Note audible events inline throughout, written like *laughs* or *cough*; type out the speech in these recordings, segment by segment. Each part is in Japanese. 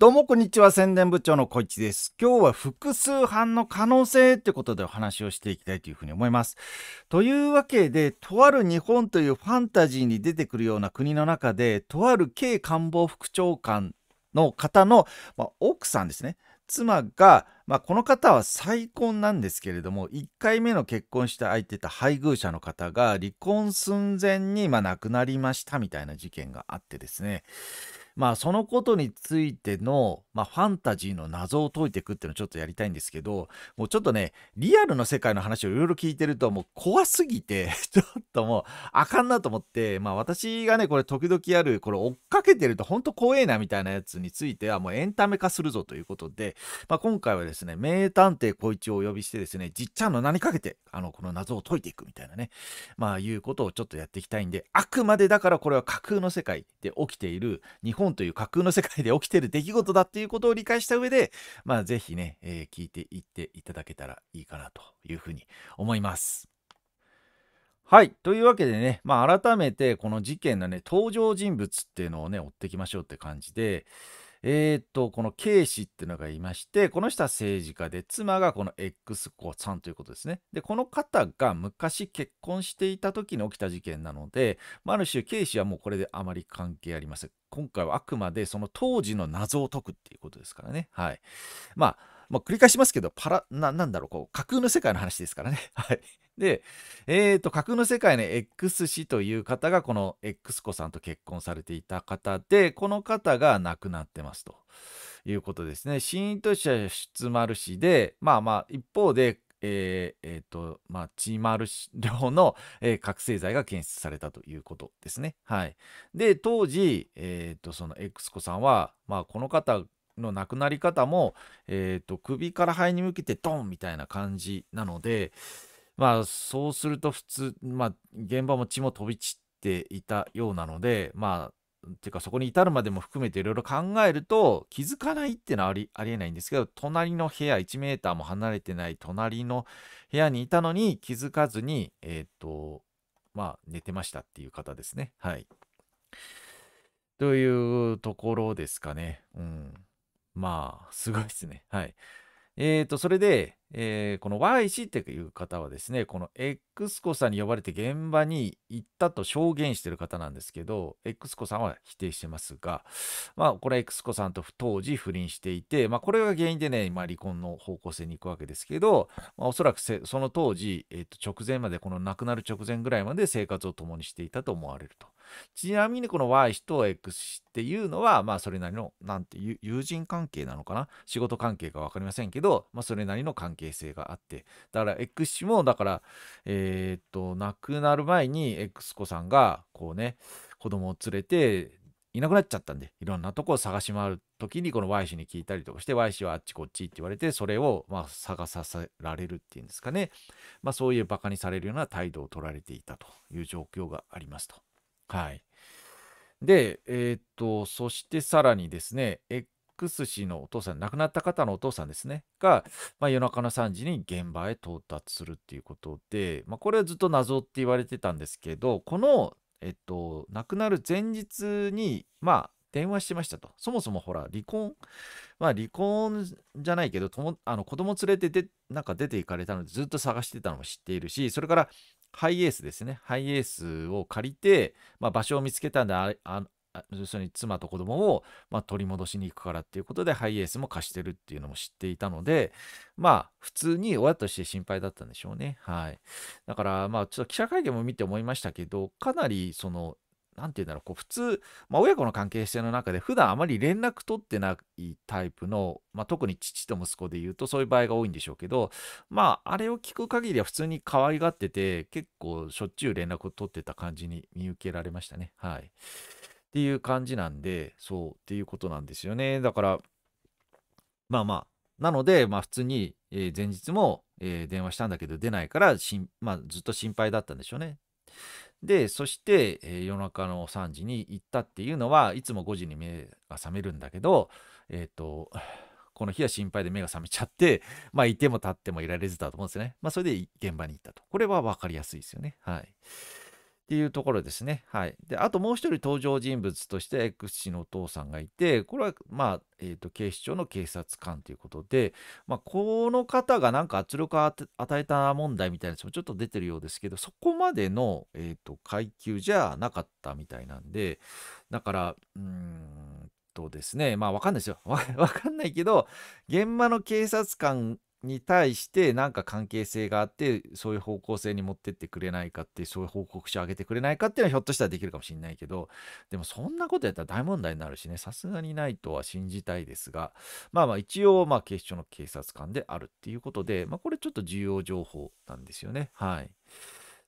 どうもこんにちは宣伝部長の小市です。今日は複数犯の可能性ってことでお話をしていきたいというふうに思います。というわけで、とある日本というファンタジーに出てくるような国の中で、とある警官房副長官の方の、まあ、奥さんですね。妻が、まあ、この方は再婚なんですけれども1回目の結婚した相手と配偶者の方が離婚寸前に、まあ、亡くなりましたみたいな事件があってですねまあ、そのことについての、まあ、ファンタジーの謎を解いていくっていうのをちょっとやりたいんですけど、もうちょっとね、リアルの世界の話をいろいろ聞いてると、もう怖すぎて *laughs* ちょっともうあかんなと思って、まあ私がね、これ時々ある、これ追っかけてるとほんと怖えなみたいなやつについては、もうエンタメ化するぞということで、まあ今回はですね、名探偵小一をお呼びしてですね、じっちゃんの名にかけて、あの、この謎を解いていくみたいなね、まあいうことをちょっとやっていきたいんで、あくまでだからこれは架空の世界で起きている日本ンという架空の世界で起きてる出来事だっていうことを理解した上で、まあ、ぜひね、えー、聞いていっていただけたらいいかなというふうに思います。はい。というわけでね、まあ、改めてこの事件のね、登場人物っていうのをね、追っていきましょうって感じで、えー、っと、この K 氏っていうのがいまして、この人は政治家で、妻がこの X 子さんということですね。で、この方が昔結婚していた時に起きた事件なので、まあ、ある種 K 氏はもうこれであまり関係ありません。今回はあくまでその当時の謎を解くっていうことですからね。はい。まあまあ、繰り返しますけど、パラ、な、なんだろう、こう、架空の世界の話ですからね。*laughs* はい。で、えっ、ー、と、架空の世界の X 氏という方が、この X 子さんと結婚されていた方で、この方が亡くなってますということですね。死因としては出丸氏で、まあまあ、一方で、えっ、ー、えー、と、まあ、チーマル量の、えー、覚醒剤が検出されたということですね。はい。で、当時、えっ、ー、と、その X 子さんは、まあ、この方の亡くなり方も、えーと、首から肺に向けてドンみたいな感じなので、まあ、そうすると普通、まあ、現場も血も飛び散っていたようなので、まあ、ていうかそこに至るまでも含めていろいろ考えると気づかないっていうのはありありえないんですけど隣の部屋1メーターも離れてない隣の部屋にいたのに気づかずに、えっ、ー、とまあ、寝てましたっていう方ですね。はい。というところですかね。うん。まあ、すごいですね。はい。えーと、それで、えー、この Y 氏っていう方はですね、この X 子さんに呼ばれて現場に行ったと証言してる方なんですけど、X 子さんは否定してますが、まあ、これ X 子さんと当時不倫していて、まあ、これが原因でね、まあ、離婚の方向性に行くわけですけど、まあ、おそらくその当時、えー、と直前まで、この亡くなる直前ぐらいまで生活を共にしていたと思われると。ちなみにこの Y 氏と X 氏っていうのは、まあそれなりの、なんていう、友人関係なのかな仕事関係か分かりませんけど、まあそれなりの関係性があって、だから X 氏も、だから、えー、っと、亡くなる前に X 子さんが、こうね、子供を連れて、いなくなっちゃったんで、いろんなとこを探し回る時に、この Y 氏に聞いたりとかして、Y 氏はあっちこっちって言われて、それをまあ探させられるっていうんですかね。まあそういうバカにされるような態度を取られていたという状況がありますと。はい。で、えーっと、そしてさらにですね、X 氏のお父さん、亡くなった方のお父さんですね、が、まあ、夜中の3時に現場へ到達するっていうことで、まあ、これはずっと謎って言われてたんですけど、この、えっと、亡くなる前日に、まあ、電話してましたと。そもそもほら、離婚、まあ離婚じゃないけど、ともあの子供連れてて、なんか出て行かれたので、ずっと探してたのも知っているし、それからハイエースですね。ハイエースを借りて、まあ、場所を見つけたんで、あ要するに妻と子供を、まあ、取り戻しに行くからっていうことでハイエースも貸してるっていうのも知っていたのでまあ普通に親として心配だったんでしょうねはいだからまあちょっと記者会見も見て思いましたけどかなりその何て言うんだろう、こう普通、まあ、親子の関係性の中で普段あまり連絡取ってないタイプの、まあ、特に父と息子で言うとそういう場合が多いんでしょうけど、まあ、あれを聞く限りは普通に可愛がってて、結構しょっちゅう連絡を取ってた感じに見受けられましたね。はい。っていう感じなんで、そうっていうことなんですよね。だから、まあまあ、なので、まあ普通に、えー、前日も、えー、電話したんだけど出ないからしん、まあ、ずっと心配だったんでしょうね。で、そして、えー、夜中の3時に行ったっていうのは、いつも5時に目が覚めるんだけど、えー、と、*sighs* この日は心配で目が覚めちゃって、*laughs* まあ、いても立ってもいられずだと思うんですね。まあ、それで現場に行ったと。これは分かりやすいですよね。はい。っていうところですね。はい。で、あともう一人登場人物として X 氏のお父さんがいて、これは、まあ、えっ、ー、と、警視庁の警察官ということで、まあ、この方がなんか圧力を与えた問題みたいなやつもちょっと出てるようですけど、そこまでの、えっ、ー、と、階級じゃなかったみたいなんで、だから、うーん、とですね、まあわかんないですよ。わかんないけど、現場の警察官に対して何か関係性があってそういう方向性に持ってってくれないかってそういう報告書を上げてくれないかっていうのはひょっとしたらできるかもしれないけどでもそんなことやったら大問題になるしねさすがにないとは信じたいですがまあまあ一応まあ警視庁の警察官であるっていうことで、まあ、これちょっと重要情報なんですよねはい。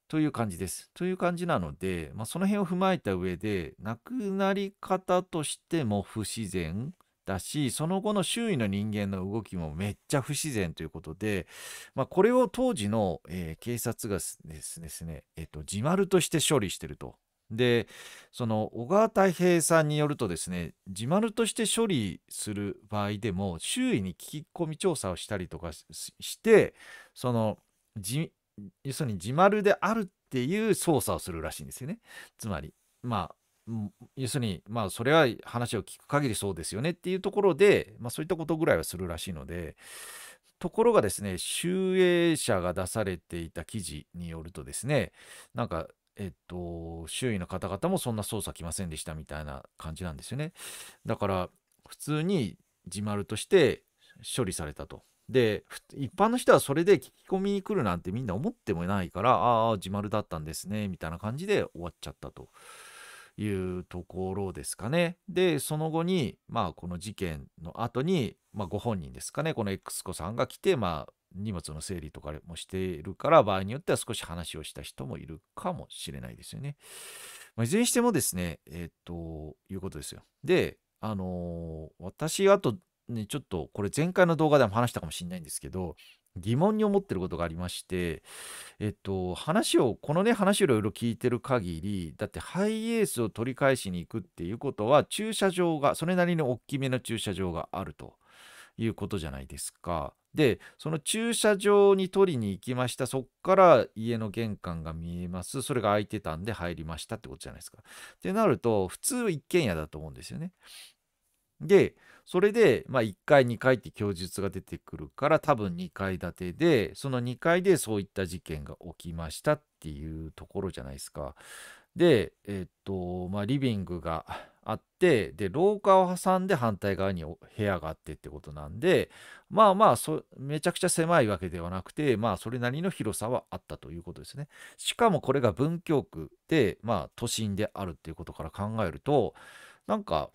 という感じです。という感じなので、まあ、その辺を踏まえた上で亡くなり方としても不自然だしその後の周囲の人間の動きもめっちゃ不自然ということで、まあ、これを当時の、えー、警察がですね、えーと、自丸として処理してると。でその小川太平さんによるとですね自丸として処理する場合でも周囲に聞き込み調査をしたりとかしてその要するに自丸であるっていう操作をするらしいんですよね。つまりまあ要するに、まあ、それは話を聞く限りそうですよねっていうところで、まあ、そういったことぐらいはするらしいので、ところがですね、集英社が出されていた記事によるとですね、なんか、えっと、周囲の方々もそんな捜査来ませんでしたみたいな感じなんですよね。だから、普通に自丸として処理されたと。で、一般の人はそれで聞き込みに来るなんてみんな思ってもないから、ああ、自丸だったんですね、みたいな感じで終わっちゃったと。いうところですかね。で、その後に、まあ、この事件の後に、まあ、ご本人ですかね、この X 子さんが来て、まあ、荷物の整理とかもしているから、場合によっては少し話をした人もいるかもしれないですよね。まあ、いずれにしてもですね、えっ、と、いうことですよ。で、あのー、私、あと、ね、ちょっとこれ前回の動画でも話したかもしれないんですけど、疑問に思ってることがありまして、えっと、話を、このね、話をいろいろ聞いてる限り、だってハイエースを取り返しに行くっていうことは、駐車場が、それなりに大きめの駐車場があるということじゃないですか。で、その駐車場に取りに行きました。そこから家の玄関が見えます。それが空いてたんで入りましたってことじゃないですか。ってなると、普通一軒家だと思うんですよね。で、それで、まあ、1階、2階って供述が出てくるから、多分2階建てで、その2階でそういった事件が起きましたっていうところじゃないですか。で、えー、っと、まあ、リビングがあって、で、廊下を挟んで反対側に部屋があってってことなんで、まあまあめちゃくちゃ狭いわけではなくて、まあ、それなりの広さはあったということですね。しかもこれが文京区で、まあ、都心であるっていうことから考えると、なんか、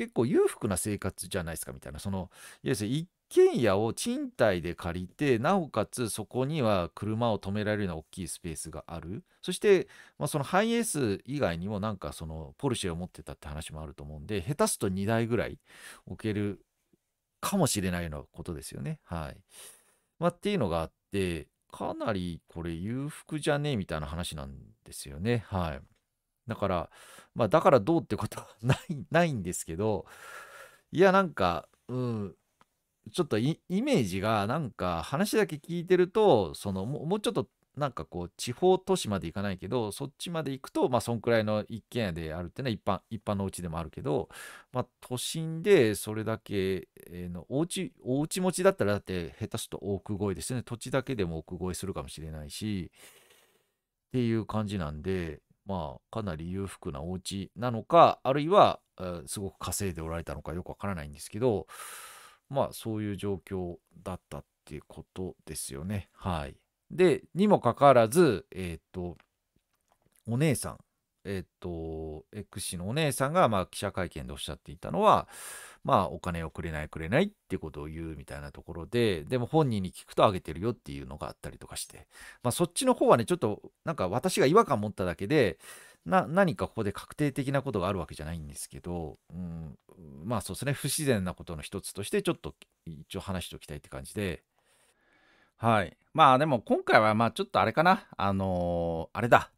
結構裕福な生活じゃないですかみたいなその要するに一軒家を賃貸で借りてなおかつそこには車を止められるような大きいスペースがあるそして、まあ、そのハイエース以外にもなんかそのポルシェを持ってたって話もあると思うんで下手すと2台ぐらい置けるかもしれないようなことですよね。はいまあ、っていうのがあってかなりこれ裕福じゃねえみたいな話なんですよね。はいだから、まあ、だからどうってことは *laughs* ない、ないんですけど、いや、なんか、うん、ちょっとイメージが、なんか話だけ聞いてると、そのもうちょっと、なんかこう、地方都市まで行かないけど、そっちまで行くと、まあ、そんくらいの一軒家であるっていうのは一般、一般のお家でもあるけど、まあ、都心でそれだけの、お家、お家持ちだったら、だって下手すると億超えですね。土地だけでも億超えするかもしれないし、っていう感じなんで、まあ、かなり裕福なお家なのか、あるいは、えー、すごく稼いでおられたのかよくわからないんですけど、まあ、そういう状況だったっていうことですよね。はい。で、にもかかわらず、えっ、と、お姉さんえっ、ー、と、X 氏のお姉さんが、まあ、記者会見でおっしゃっていたのは、まあ、お金をくれないくれないってことを言うみたいなところで、でも本人に聞くとあげてるよっていうのがあったりとかして、まあ、そっちの方はね、ちょっと、なんか私が違和感持っただけで、な、何かここで確定的なことがあるわけじゃないんですけど、うん、まあそうですね、不自然なことの一つとして、ちょっと一応話しておきたいって感じで、はい。まあでも今回はまあちょっとあれかな。あのー、あれだ。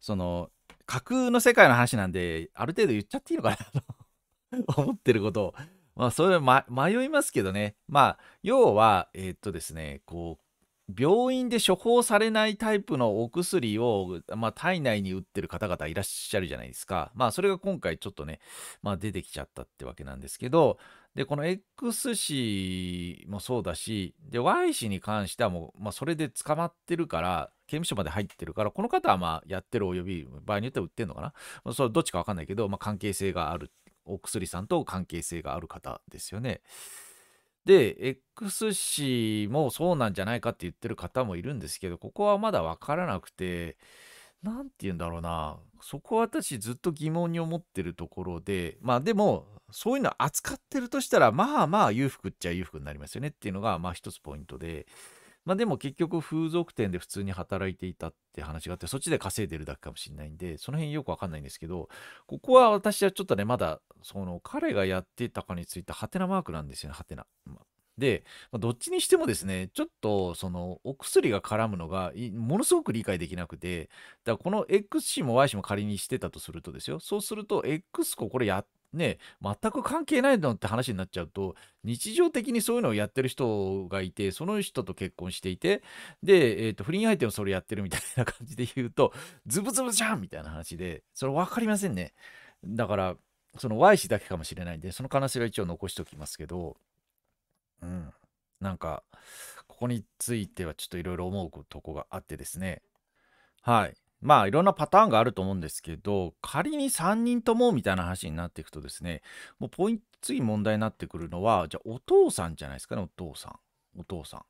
その架空の世界の話なんで、ある程度言っちゃっていいのかなと *laughs* 思ってることを。まあ、それ、ま、迷いますけどね。まあ、要は、えー、っとですね、こう、病院で処方されないタイプのお薬を、まあ、体内に打ってる方々いらっしゃるじゃないですか。まあ、それが今回ちょっとね、まあ、出てきちゃったってわけなんですけど、で、この X 氏もそうだし、で、Y 氏に関してはもう、まあ、それで捕まってるから、刑務所まで入ってるから、この方はまあやってるおよび、場合によっては売ってんのかな、まあ、それどっちかわかんないけど、まあ、関係性がある、お薬さんと関係性がある方ですよね。で、X 氏もそうなんじゃないかって言ってる方もいるんですけど、ここはまだわからなくて、なんて言うんだろうな、そこは私ずっと疑問に思ってるところで、まあでも、そういうの扱ってるとしたら、まあまあ裕福っちゃ裕福になりますよねっていうのが、まあ一つポイントで、まあでも結局風俗店で普通に働いていたって話があって、そっちで稼いでるだけかもしれないんで、その辺よくわかんないんですけど、ここは私はちょっとね、まだ、その彼がやってたかについてハテナマークなんですよね、ハテナ。で、まどっちにしてもですね、ちょっとそのお薬が絡むのがものすごく理解できなくて、だからこの X 氏も Y 氏も仮にしてたとするとですよ、そうすると X 子これやっね、全く関係ないのって話になっちゃうと、日常的にそういうのをやってる人がいて、その人と結婚していて、で、えーと、不倫相手もそれやってるみたいな感じで言うと、ズブズブじゃんみたいな話で、それ分かりませんね。だから、その Y 氏だけかもしれないんで、その可能性は一応残しておきますけど、うん、なんか、ここについてはちょっといろいろ思うとこがあってですね。はい。まあいろんなパターンがあると思うんですけど仮に3人ともみたいな話になっていくとですねもうポイント次問題になってくるのはじゃあお父さんじゃないですかねお父さんお父さん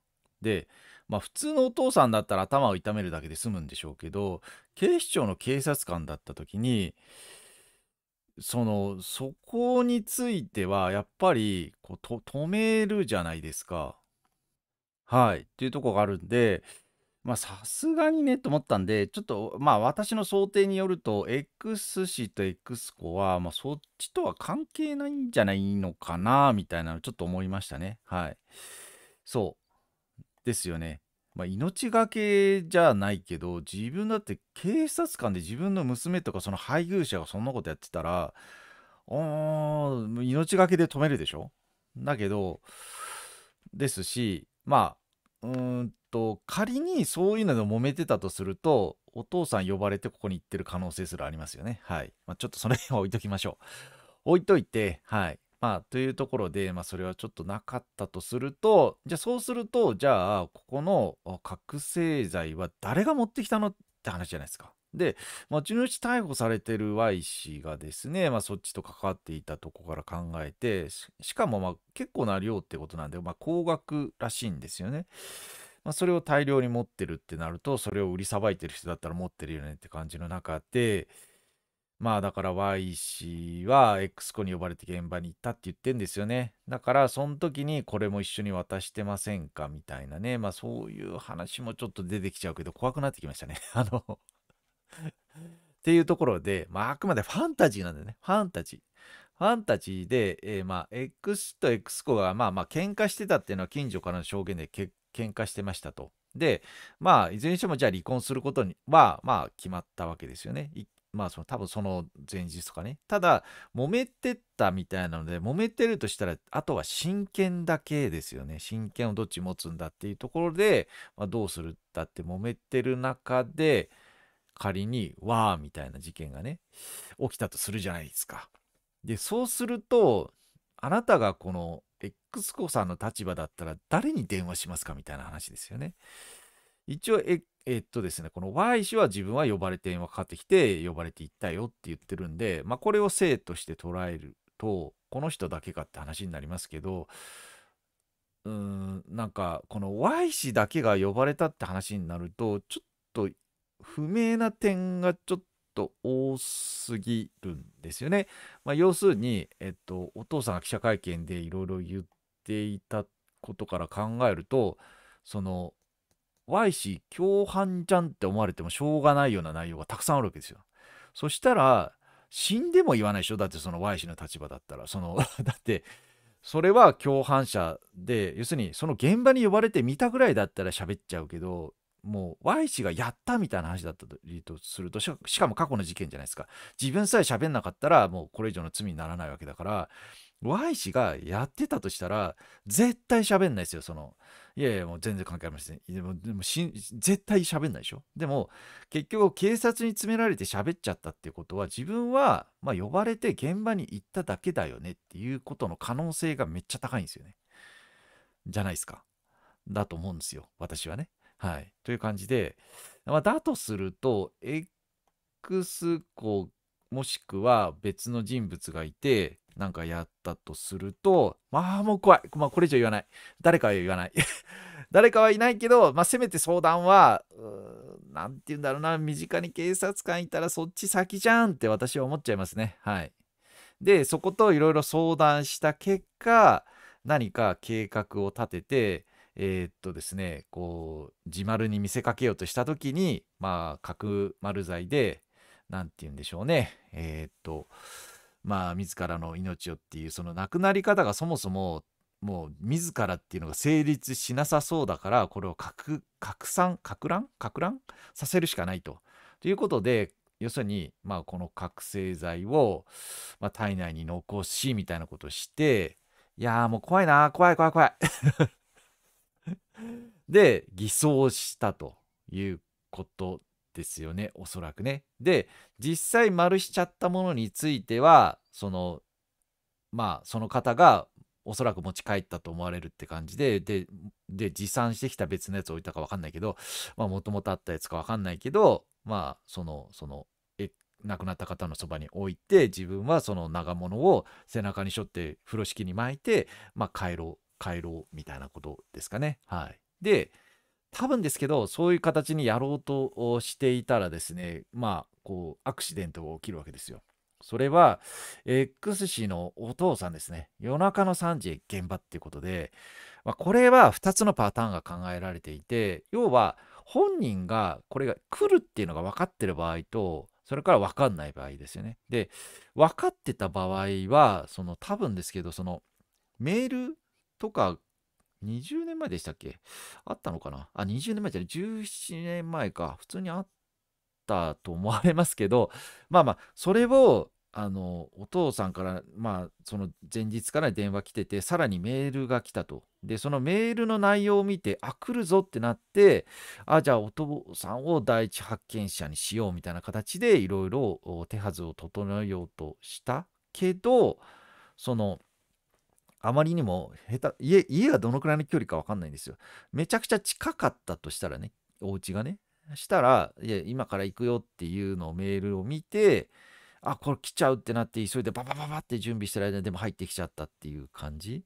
でまあ普通のお父さんだったら頭を痛めるだけで済むんでしょうけど警視庁の警察官だった時にそのそこについてはやっぱりこうと止めるじゃないですか。はいっていうとこがあるんでまあさすがにねと思ったんで、ちょっとまあ私の想定によると、X 氏と X 子は、まあそっちとは関係ないんじゃないのかな、みたいなのちょっと思いましたね。はい。そう。ですよね。まあ、命がけじゃないけど、自分だって警察官で自分の娘とかその配偶者がそんなことやってたら、うん、命がけで止めるでしょだけど、ですし、まあ、うんと、仮にそういうので揉めてたとすると、お父さん呼ばれてここに行ってる可能性すらありますよね。はい。まあ、ちょっとその辺は置いときましょう。置いといて、はい。まあ、というところで、まあ、それはちょっとなかったとすると、じゃあそうすると、じゃあ、ここの覚醒剤は誰が持ってきたのって話じゃないですか。で、持ち後々逮捕されてる Y 氏がですね、まあ、そっちと関わっていたとこから考えて、しかもまあ結構な量ってことなんで、まあ、高額らしいんですよね。まあ、それを大量に持ってるってなると、それを売りさばいてる人だったら持ってるよねって感じの中で、まあだから Y 氏は X 子に呼ばれて現場に行ったって言ってんですよね。だからその時にこれも一緒に渡してませんかみたいなね。まあそういう話もちょっと出てきちゃうけど怖くなってきましたね。*laughs* あの *laughs* っていうところで、まああくまでファンタジーなんだよね。ファンタジー。ファンタジーで、えー、まあ X と X 子がまあまあ喧嘩してたっていうのは近所からの証言で結喧嘩してましたと。で、まあ、いずれにしてもじゃあ離婚することには、まあ、決まったわけですよね。まあその多分その前日とかね。ただ、揉めてったみたいなので、揉めてるとしたら、あとは親権だけですよね。親権をどっち持つんだっていうところで、まあ、どうするだって揉めてる中で、仮に、わーみたいな事件がね、起きたとするじゃないですか。で、そうすると、あなたがこの X 子さんの立場だったら誰に電話しますかみたいな話ですよね。一応え、えっとですね、この Y 氏は自分は呼ばれて電話かかってきて、呼ばれていったよって言ってるんで、まあ、これを生として捉えると、この人だけかって話になりますけど、うーん、なんか、この Y 氏だけが呼ばれたって話になると、ちょっと不明な点がちょっと多すぎるんですよね。まあ、要するに、えっと、お父さんが記者会見でいろいろ言って、ていたことから考えるとその Y 氏共犯じゃんって思われてもしょうがないような内容がたくさんあるわけですよ。そしたら死んでも言わないでしょだってその Y 氏の立場だったらその *laughs* だってそれは共犯者で要するにその現場に呼ばれて見たぐらいだったら喋っちゃうけどもう Y 氏がやったみたいな話だったとするとしかも過去の事件じゃないですか自分さえ喋んなかったらもうこれ以上の罪にならないわけだから Y 氏がやってたとしたら、絶対喋んないですよ、その。いやいや、もう全然関係ありません。でも、でもし絶対喋んないでしょ。でも、結局、警察に詰められて喋っちゃったってことは、自分は、まあ、呼ばれて現場に行っただけだよねっていうことの可能性がめっちゃ高いんですよね。じゃないですか。だと思うんですよ、私はね。はい。という感じで、まあ、だとすると、X 子もしくは別の人物がいて、なんかやったとすると、まあもう怖い。まあこれ以上言わない。誰かは言わない。*laughs* 誰かはいないけど、まあ、せめて相談は、何て言うんだろうな、身近に警察官いたらそっち先じゃんって私は思っちゃいますね。はい。で、そこといろいろ相談した結果、何か計画を立てて、えー、っとですね、こう、自丸に見せかけようとした時に、まあ、角丸剤で、何て言うんでしょうね。えー、っと、まあ自らの命をっていうその亡くなり方がそもそももう自らっていうのが成立しなさそうだからこれを拡散拡乱拡乱させるしかないと。ということで要するに、まあ、この覚醒剤を、まあ、体内に残しみたいなことをしていやーもう怖いな怖い怖い怖い *laughs* で偽装したということですよねおそらくね。で実際丸しちゃったものについてはそのまあその方がおそらく持ち帰ったと思われるって感じででで持参してきた別のやつ置いたか分かんないけどもともとあったやつか分かんないけどまあそのそのえ亡くなった方のそばに置いて自分はその長物を背中に背負って風呂敷に巻いてまあ帰ろう帰ろうみたいなことですかね。はい、で多分ですけど、そういう形にやろうとしていたらですね、まあ、こう、アクシデントが起きるわけですよ。それは、X 氏のお父さんですね。夜中の3時現場っていうことで、まあ、これは2つのパターンが考えられていて、要は、本人がこれが来るっていうのが分かってる場合と、それから分かんない場合ですよね。で、分かってた場合は、その多分ですけど、そのメールとか20年前でしたっけあったのかなあ、20年前じゃない、17年前か。普通にあったと思われますけど、*laughs* まあまあ、それを、あの、お父さんから、まあ、その前日から電話来てて、さらにメールが来たと。で、そのメールの内容を見て、あ、来るぞってなって、あ、じゃあお父さんを第一発見者にしようみたいな形で、いろいろ手はずを整えようとしたけど、その、あまりにも下手家家がどのくらいの距離か分かんないんですよめちゃくちゃ近かったとしたらねお家がねしたらいや今から行くよっていうのをメールを見てあこれ来ちゃうってなって急いでババババって準備してる間でも入ってきちゃったっていう感じ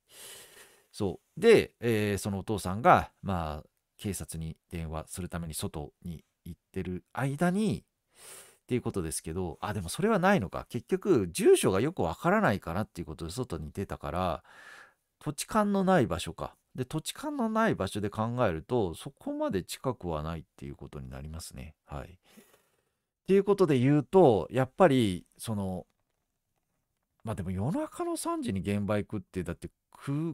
そうで、えー、そのお父さんがまあ警察に電話するために外に行ってる間にっていうことですけど、あ、でもそれはないのか。結局、住所がよくわからないかなっていうことで外に出たから、土地勘のない場所か。で、土地勘のない場所で考えると、そこまで近くはないっていうことになりますね。はい。っていうことで言うと、やっぱり、その、まあでも夜中の3時に現場行くって、だって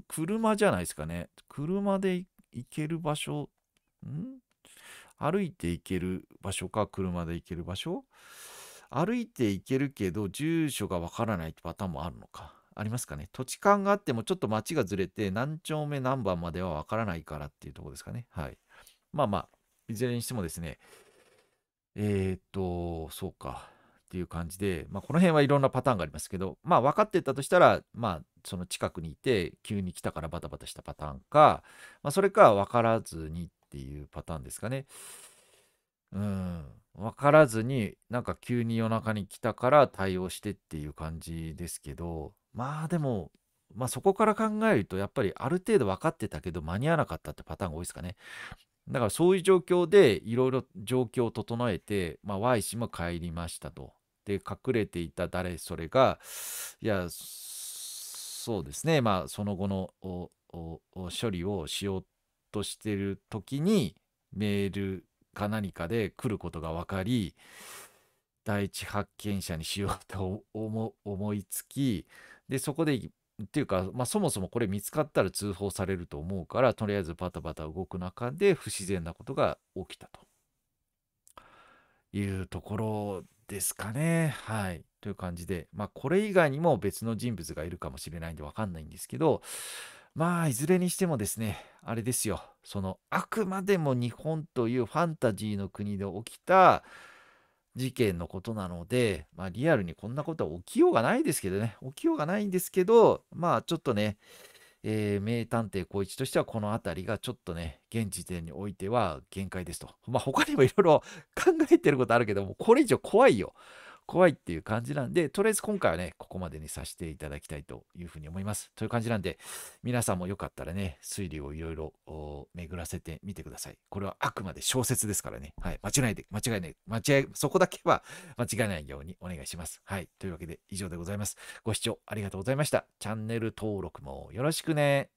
車じゃないですかね。車で行ける場所、ん歩いて行ける場所か車で行ける場所歩いて行けるけど住所がわからないってパターンもあるのかありますかね土地勘があってもちょっと街がずれて何丁目何番まではわからないからっていうとこですかねはいまあまあいずれにしてもですねえー、っとそうかっていう感じで、まあ、この辺はいろんなパターンがありますけど、まあ、分かってたとしたら、まあ、その近くにいて急に来たからバタバタしたパターンか、まあ、それか分からずにっていうパターンですかね。うん。わからずに、なんか急に夜中に来たから対応してっていう感じですけど、まあでも、まあそこから考えると、やっぱりある程度分かってたけど間に合わなかったってパターンが多いですかね。だからそういう状況でいろいろ状況を整えて、まあ、Y 氏も帰りましたと。で、隠れていた誰それが、いや、そうですね、まあその後の処理をしようとしてる時にメールか何かで来ることが分かり第一発見者にしようと *laughs* 思いつきでそこでっていうか、まあ、そもそもこれ見つかったら通報されると思うからとりあえずバタバタ動く中で不自然なことが起きたというところですかね。はい。という感じで、まあ、これ以外にも別の人物がいるかもしれないんで分かんないんですけど、まあいずれにしてもですねあれですよそのあくまでも日本というファンタジーの国で起きた事件のことなので、まあ、リアルにこんなことは起きようがないですけどね起きようがないんですけどまあちょっとね、えー、名探偵光一としてはこの辺りがちょっとね現時点においては限界ですとまあ他にもいろいろ考えてることあるけどもこれ以上怖いよ怖いっていう感じなんで、とりあえず今回はね、ここまでにさせていただきたいというふうに思います。という感じなんで、皆さんもよかったらね、推理をいろいろ巡らせてみてください。これはあくまで小説ですからね。はい。間違えないで、間違いない、間違い、そこだけは間違えないようにお願いします。はい。というわけで以上でございます。ご視聴ありがとうございました。チャンネル登録もよろしくね。